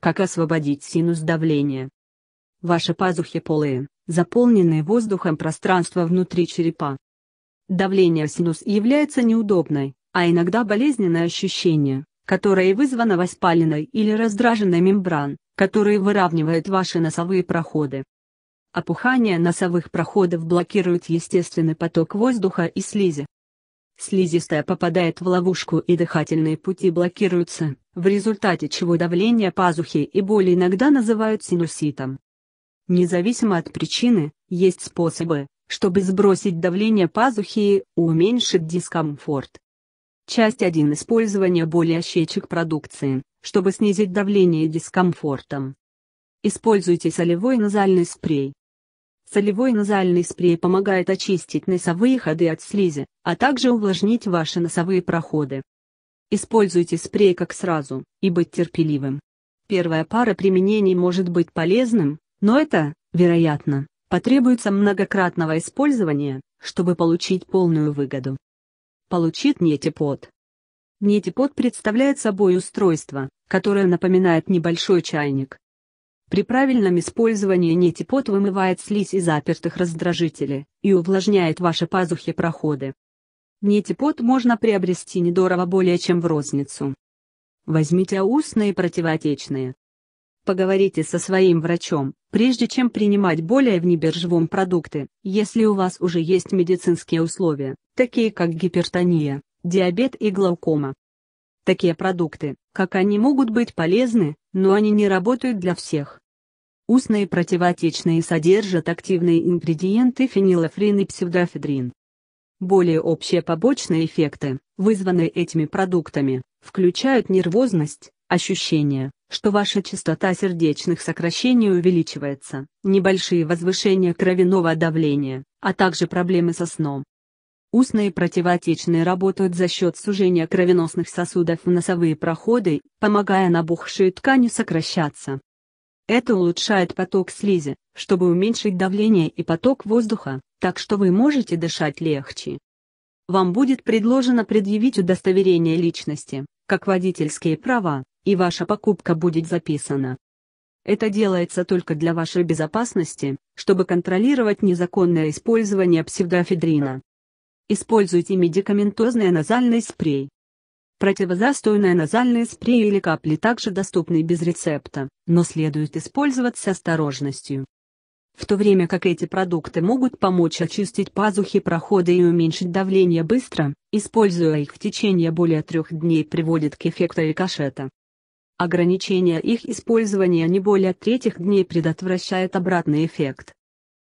Как освободить синус давления? Ваши пазухи полые, заполненные воздухом пространство внутри черепа. Давление синус является неудобной, а иногда болезненное ощущение, которое вызвано воспаленной или раздраженной мембран, которые выравнивают ваши носовые проходы. Опухание носовых проходов блокирует естественный поток воздуха и слизи. Слизистая попадает в ловушку и дыхательные пути блокируются, в результате чего давление пазухи и боли иногда называют синуситом. Независимо от причины, есть способы, чтобы сбросить давление пазухи и уменьшить дискомфорт. Часть 1. Использование боли ощечек продукции, чтобы снизить давление дискомфортом. Используйте солевой назальный спрей. Солевой назальный спрей помогает очистить носовые ходы от слизи, а также увлажнить ваши носовые проходы. Используйте спрей как сразу, и быть терпеливым. Первая пара применений может быть полезным, но это, вероятно, потребуется многократного использования, чтобы получить полную выгоду. Получит нетипод. Нетипод представляет собой устройство, которое напоминает небольшой чайник. При правильном использовании нетипод вымывает слизь из запертых раздражителей и увлажняет ваши пазухи проходы. Нетипот можно приобрести недорого более чем в розницу. Возьмите устные противотечные. Поговорите со своим врачом, прежде чем принимать более внебиржевом продукты, если у вас уже есть медицинские условия, такие как гипертония, диабет и глаукома. Такие продукты, как они могут быть полезны, но они не работают для всех. Устные противотечные содержат активные ингредиенты фенилэфрин и псевдоэфедрин. Более общие побочные эффекты, вызванные этими продуктами, включают нервозность, ощущение, что ваша частота сердечных сокращений увеличивается, небольшие возвышения кровяного давления, а также проблемы со сном. Устные противотечные работают за счет сужения кровеносных сосудов в носовые проходы, помогая набухшей ткани сокращаться. Это улучшает поток слизи, чтобы уменьшить давление и поток воздуха, так что вы можете дышать легче. Вам будет предложено предъявить удостоверение личности, как водительские права, и ваша покупка будет записана. Это делается только для вашей безопасности, чтобы контролировать незаконное использование псевдоэфедрина. Используйте медикаментозный назальный спрей. Противозастойные назальные спреи или капли также доступны без рецепта, но следует использовать с осторожностью. В то время как эти продукты могут помочь очистить пазухи прохода и уменьшить давление быстро, используя их в течение более трех дней приводит к эффекту рикошета. Ограничение их использования не более третьих дней предотвращает обратный эффект.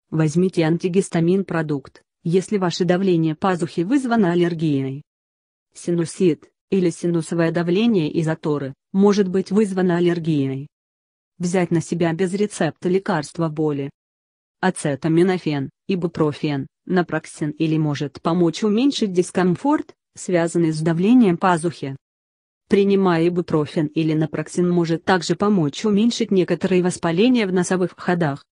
Возьмите антигистамин продукт, если ваше давление пазухи вызвано аллергией. Синусит или синусовое давление и заторы, может быть вызвано аллергией. Взять на себя без рецепта лекарства боли. Ацетаминофен, ибупрофен, напроксен или может помочь уменьшить дискомфорт, связанный с давлением пазухи. Принимая ибупрофен или напроксен может также помочь уменьшить некоторые воспаления в носовых ходах.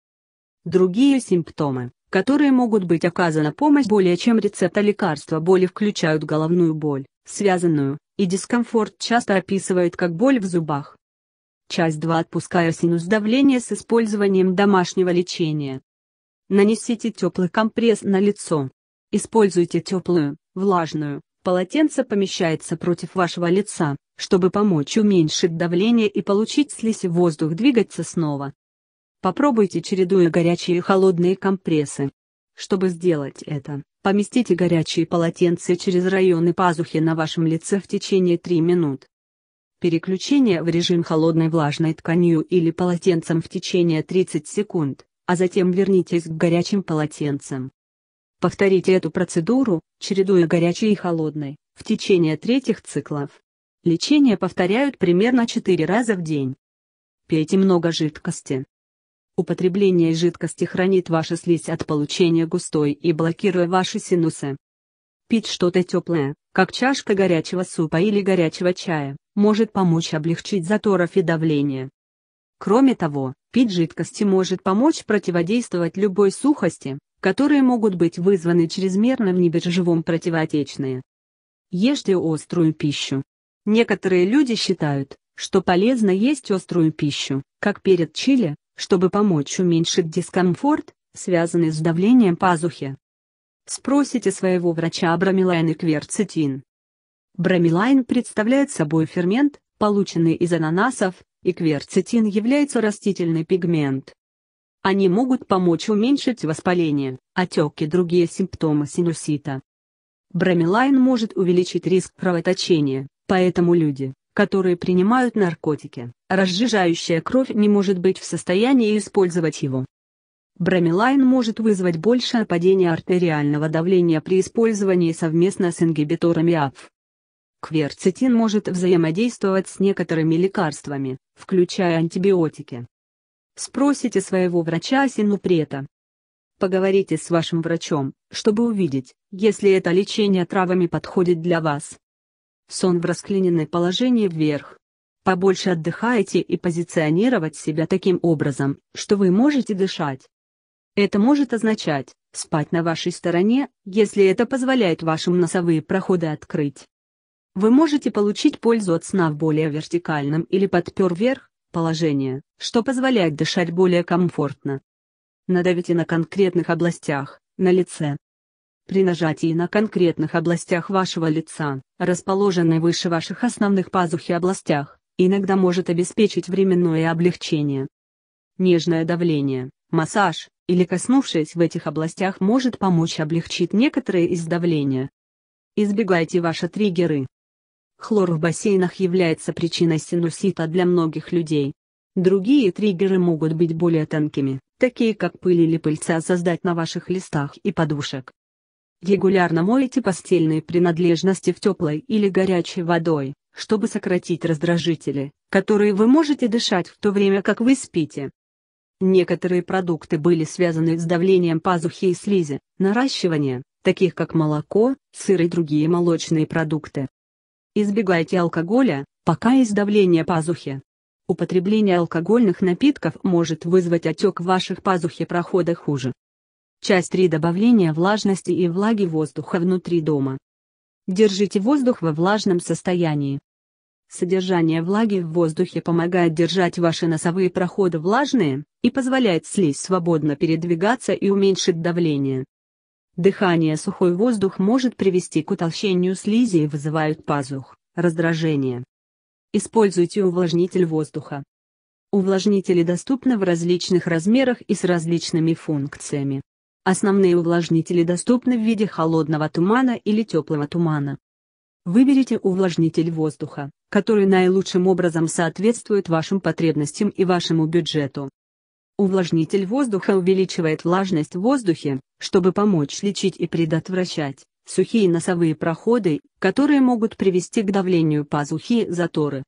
Другие симптомы, которые могут быть оказана помощь более чем рецепта лекарства боли включают головную боль, связанную, и дискомфорт часто описывают как боль в зубах. Часть 2 отпуская синус давления с использованием домашнего лечения. Нанесите теплый компресс на лицо. Используйте теплую, влажную, полотенце помещается против вашего лица, чтобы помочь уменьшить давление и получить слизь воздух двигаться снова. Попробуйте чередуя горячие и холодные компрессы. Чтобы сделать это, Поместите горячие полотенца через районы пазухи на вашем лице в течение 3 минут. Переключение в режим холодной влажной тканью или полотенцем в течение 30 секунд, а затем вернитесь к горячим полотенцам. Повторите эту процедуру, чередуя горячий и холодный, в течение третьих циклов. Лечение повторяют примерно 4 раза в день. Пейте много жидкости. Употребление жидкости хранит вашу слизь от получения густой и блокируя ваши синусы. Пить что-то теплое, как чашка горячего супа или горячего чая, может помочь облегчить заторов и давление. Кроме того, пить жидкости может помочь противодействовать любой сухости, которые могут быть вызваны чрезмерно в небержевом противоотечные. Ешьте острую пищу. Некоторые люди считают, что полезно есть острую пищу, как перед чили, чтобы помочь уменьшить дискомфорт, связанный с давлением пазухи. Спросите своего врача о бромелайне кверцетин. Бромелайн представляет собой фермент, полученный из ананасов, и кверцетин является растительный пигмент. Они могут помочь уменьшить воспаление, отеки и другие симптомы синусита. Бромелайн может увеличить риск кровоточения, поэтому люди, которые принимают наркотики, разжижающая кровь не может быть в состоянии использовать его. Бромелайн может вызвать большее падение артериального давления при использовании совместно с ингибиторами АПФ. Кверцетин может взаимодействовать с некоторыми лекарствами, включая антибиотики. Спросите своего врача о синупрета. Поговорите с вашим врачом, чтобы увидеть, если это лечение травами подходит для вас сон в расклиненное положение вверх. Побольше отдыхайте и позиционировать себя таким образом, что вы можете дышать. Это может означать, спать на вашей стороне, если это позволяет вашим носовые проходы открыть. Вы можете получить пользу от сна в более вертикальном или подпер вверх положении, что позволяет дышать более комфортно. Надавите на конкретных областях, на лице, при нажатии на конкретных областях вашего лица, расположенной выше ваших основных пазух и областях, иногда может обеспечить временное облегчение. Нежное давление, массаж, или коснувшись в этих областях может помочь облегчить некоторые из давления. Избегайте ваши триггеры. Хлор в бассейнах является причиной синусита для многих людей. Другие триггеры могут быть более тонкими, такие как пыль или пыльца создать на ваших листах и подушек. Регулярно мойте постельные принадлежности в теплой или горячей водой, чтобы сократить раздражители, которые вы можете дышать в то время, как вы спите. Некоторые продукты были связаны с давлением пазухи и слизи, наращивание, таких как молоко, сыр и другие молочные продукты. Избегайте алкоголя, пока есть давление пазухи. Употребление алкогольных напитков может вызвать отек в ваших пазухе прохода хуже. Часть 3. Добавление влажности и влаги воздуха внутри дома. Держите воздух во влажном состоянии. Содержание влаги в воздухе помогает держать ваши носовые проходы влажные, и позволяет слизь свободно передвигаться и уменьшить давление. Дыхание сухой воздух может привести к утолщению слизи и вызывают пазух, раздражение. Используйте увлажнитель воздуха. Увлажнители доступны в различных размерах и с различными функциями. Основные увлажнители доступны в виде холодного тумана или теплого тумана. Выберите увлажнитель воздуха, который наилучшим образом соответствует вашим потребностям и вашему бюджету. Увлажнитель воздуха увеличивает влажность в воздухе, чтобы помочь лечить и предотвращать сухие носовые проходы, которые могут привести к давлению пазухи и заторы.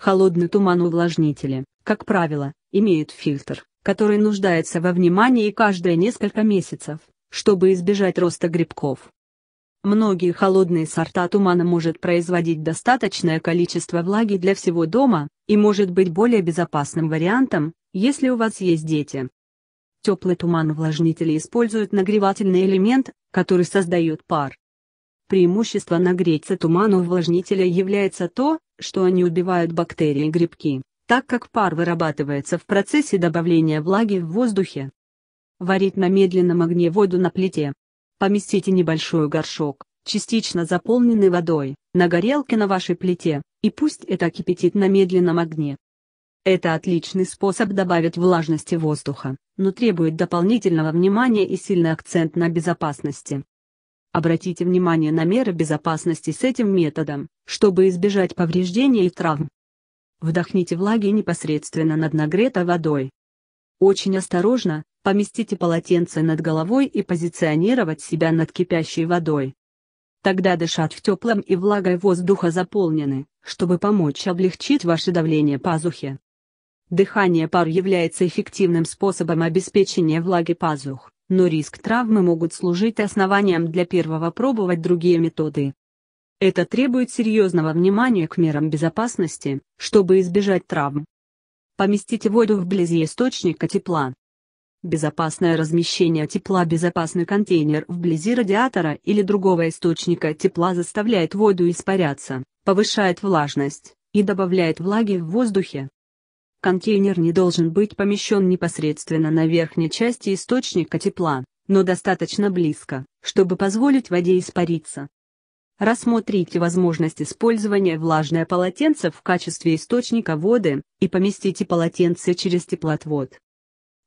Холодный туман увлажнители, как правило, имеет фильтр, который нуждается во внимании каждые несколько месяцев, чтобы избежать роста грибков. Многие холодные сорта тумана может производить достаточное количество влаги для всего дома, и может быть более безопасным вариантом, если у вас есть дети. Теплый туман увлажнители используют нагревательный элемент, который создает пар. Преимущество нагреться туману увлажнителя является то, что они убивают бактерии и грибки, так как пар вырабатывается в процессе добавления влаги в воздухе. Варить на медленном огне воду на плите. Поместите небольшой горшок, частично заполненный водой, на горелке на вашей плите, и пусть это кипятит на медленном огне. Это отличный способ добавить влажности воздуха, но требует дополнительного внимания и сильный акцент на безопасности. Обратите внимание на меры безопасности с этим методом, чтобы избежать повреждений и травм. Вдохните влаги непосредственно над нагретой водой. Очень осторожно, поместите полотенце над головой и позиционировать себя над кипящей водой. Тогда дышать в теплом и влагой воздуха заполнены, чтобы помочь облегчить ваше давление пазухи. Дыхание пар является эффективным способом обеспечения влаги пазух, но риск травмы могут служить основанием для первого пробовать другие методы. Это требует серьезного внимания к мерам безопасности, чтобы избежать травм. Поместите воду вблизи источника тепла. Безопасное размещение тепла Безопасный контейнер вблизи радиатора или другого источника тепла заставляет воду испаряться, повышает влажность и добавляет влаги в воздухе. Контейнер не должен быть помещен непосредственно на верхней части источника тепла, но достаточно близко, чтобы позволить воде испариться. Рассмотрите возможность использования влажное полотенце в качестве источника воды и поместите полотенце через теплотвод.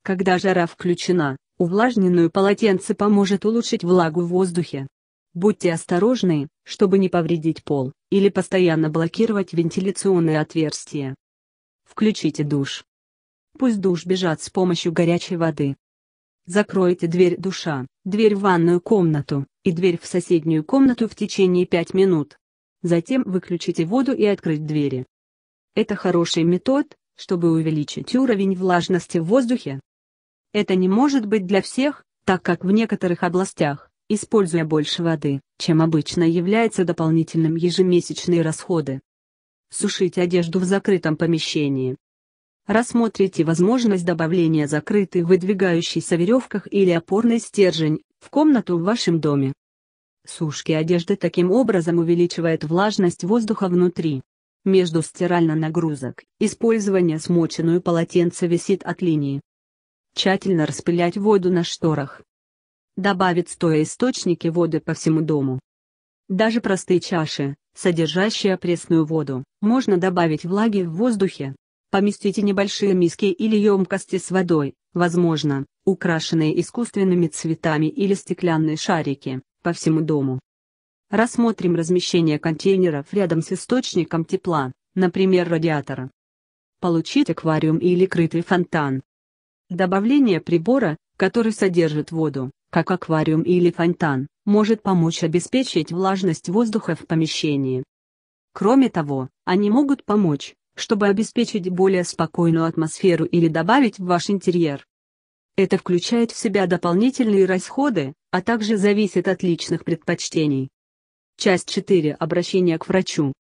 Когда жара включена, увлажненную полотенце поможет улучшить влагу в воздухе. Будьте осторожны, чтобы не повредить пол или постоянно блокировать вентиляционные отверстия. Включите душ. Пусть душ бежат с помощью горячей воды. Закройте дверь душа, дверь в ванную комнату, и дверь в соседнюю комнату в течение 5 минут. Затем выключите воду и открыть двери. Это хороший метод, чтобы увеличить уровень влажности в воздухе. Это не может быть для всех, так как в некоторых областях, используя больше воды, чем обычно является дополнительным ежемесячные расходы. Сушить одежду в закрытом помещении. Рассмотрите возможность добавления закрытой выдвигающейся веревках или опорный стержень, в комнату в вашем доме. Сушки одежды таким образом увеличивает влажность воздуха внутри. Между стирально нагрузок, использование смоченную полотенце висит от линии. Тщательно распылять воду на шторах. Добавить стоя источники воды по всему дому. Даже простые чаши, содержащие пресную воду, можно добавить влаги в воздухе. Поместите небольшие миски или емкости с водой, возможно, украшенные искусственными цветами или стеклянные шарики, по всему дому. Рассмотрим размещение контейнеров рядом с источником тепла, например радиатора. Получить аквариум или крытый фонтан. Добавление прибора, который содержит воду, как аквариум или фонтан, может помочь обеспечить влажность воздуха в помещении. Кроме того, они могут помочь, чтобы обеспечить более спокойную атмосферу или добавить в ваш интерьер это включает в себя дополнительные расходы, а также зависит от личных предпочтений. Часть 4. Обращение к врачу.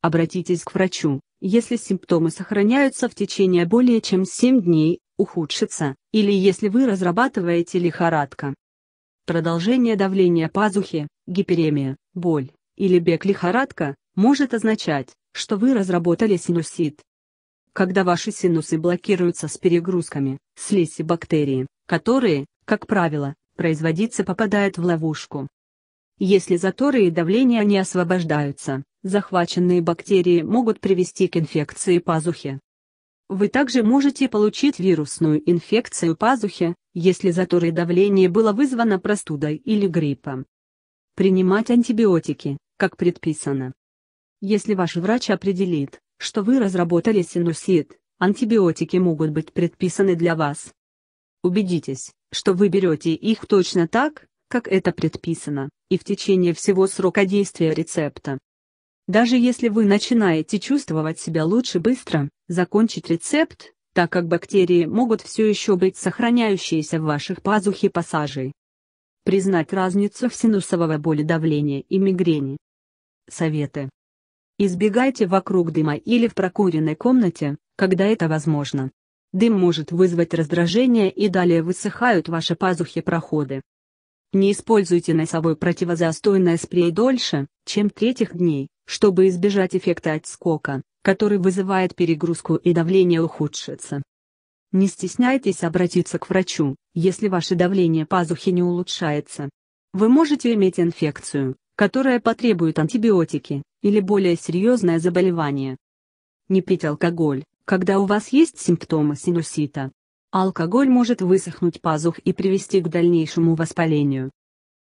Обратитесь к врачу, если симптомы сохраняются в течение более чем 7 дней, ухудшится, или если вы разрабатываете лихорадка. Продолжение давления пазухи, гиперемия, боль или бег-лихорадка может означать, что вы разработали синусит когда ваши синусы блокируются с перегрузками, слизь и бактерии, которые, как правило, производиться попадают в ловушку. Если заторы и давление не освобождаются, захваченные бактерии могут привести к инфекции пазухи. Вы также можете получить вирусную инфекцию пазухи, если затор и давление было вызвано простудой или гриппом. Принимать антибиотики, как предписано. Если ваш врач определит, что вы разработали синусит, антибиотики могут быть предписаны для вас. Убедитесь, что вы берете их точно так, как это предписано, и в течение всего срока действия рецепта. Даже если вы начинаете чувствовать себя лучше быстро, закончить рецепт, так как бактерии могут все еще быть сохраняющиеся в ваших пазухе пассажей. Признать разницу в синусового боли давления и мигрени. Советы. Избегайте вокруг дыма или в прокуренной комнате, когда это возможно. Дым может вызвать раздражение и далее высыхают ваши пазухи-проходы. Не используйте носовой противозастойный спрей дольше, чем третьих дней, чтобы избежать эффекта отскока, который вызывает перегрузку и давление ухудшится. Не стесняйтесь обратиться к врачу, если ваше давление пазухи не улучшается. Вы можете иметь инфекцию, которая потребует антибиотики, или более серьезное заболевание. Не пить алкоголь, когда у вас есть симптомы синусита. Алкоголь может высохнуть пазух и привести к дальнейшему воспалению.